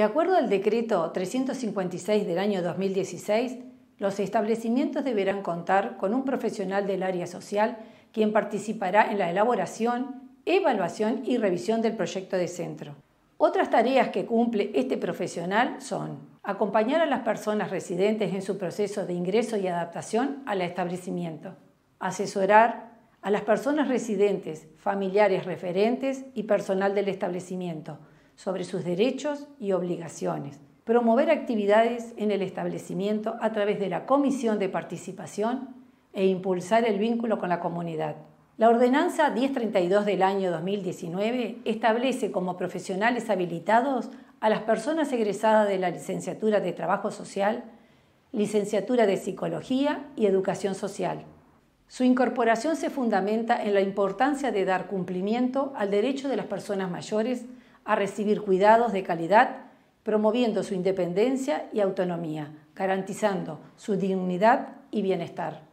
De acuerdo al decreto 356 del año 2016, los establecimientos deberán contar con un profesional del área social quien participará en la elaboración, evaluación y revisión del proyecto de centro. Otras tareas que cumple este profesional son acompañar a las personas residentes en su proceso de ingreso y adaptación al establecimiento, asesorar a las personas residentes, familiares referentes y personal del establecimiento sobre sus derechos y obligaciones, promover actividades en el establecimiento a través de la comisión de participación e impulsar el vínculo con la comunidad. La ordenanza 1032 del año 2019 establece como profesionales habilitados a las personas egresadas de la licenciatura de Trabajo Social, licenciatura de Psicología y Educación Social. Su incorporación se fundamenta en la importancia de dar cumplimiento al derecho de las personas mayores a recibir cuidados de calidad, promoviendo su independencia y autonomía, garantizando su dignidad y bienestar.